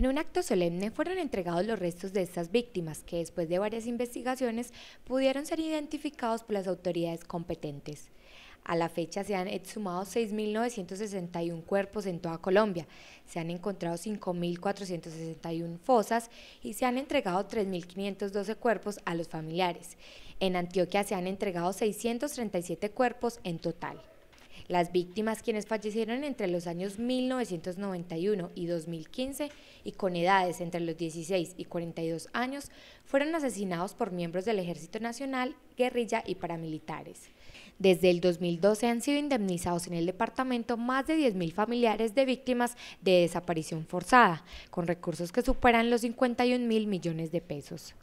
En un acto solemne fueron entregados los restos de estas víctimas, que después de varias investigaciones pudieron ser identificados por las autoridades competentes. A la fecha se han exhumado 6.961 cuerpos en toda Colombia, se han encontrado 5.461 fosas y se han entregado 3.512 cuerpos a los familiares. En Antioquia se han entregado 637 cuerpos en total. Las víctimas quienes fallecieron entre los años 1991 y 2015 y con edades entre los 16 y 42 años fueron asesinados por miembros del Ejército Nacional, guerrilla y paramilitares. Desde el 2012 han sido indemnizados en el departamento más de 10.000 familiares de víctimas de desaparición forzada, con recursos que superan los 51.000 millones de pesos.